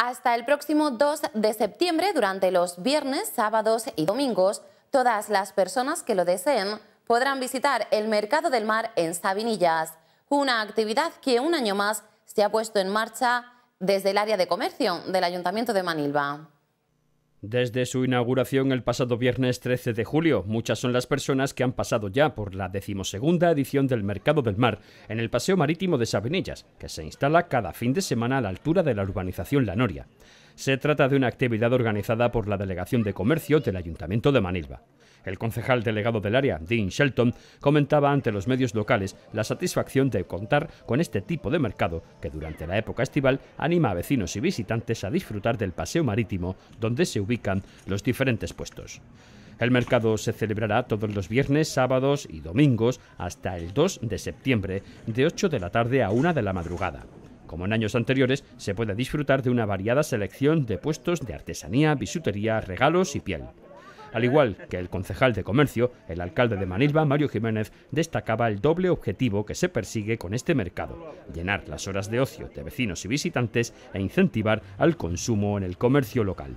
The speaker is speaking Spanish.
Hasta el próximo 2 de septiembre, durante los viernes, sábados y domingos, todas las personas que lo deseen podrán visitar el Mercado del Mar en Sabinillas, una actividad que un año más se ha puesto en marcha desde el área de comercio del Ayuntamiento de Manilva. Desde su inauguración el pasado viernes 13 de julio, muchas son las personas que han pasado ya por la decimosegunda edición del Mercado del Mar en el Paseo Marítimo de Sabinillas, que se instala cada fin de semana a la altura de la urbanización La Noria. Se trata de una actividad organizada por la Delegación de Comercio del Ayuntamiento de Manilva. El concejal delegado del área, Dean Shelton, comentaba ante los medios locales la satisfacción de contar con este tipo de mercado que durante la época estival anima a vecinos y visitantes a disfrutar del paseo marítimo donde se ubican los diferentes puestos. El mercado se celebrará todos los viernes, sábados y domingos hasta el 2 de septiembre, de 8 de la tarde a 1 de la madrugada. Como en años anteriores, se puede disfrutar de una variada selección de puestos de artesanía, bisutería, regalos y piel. Al igual que el concejal de comercio, el alcalde de Manilva, Mario Jiménez, destacaba el doble objetivo que se persigue con este mercado, llenar las horas de ocio de vecinos y visitantes e incentivar al consumo en el comercio local.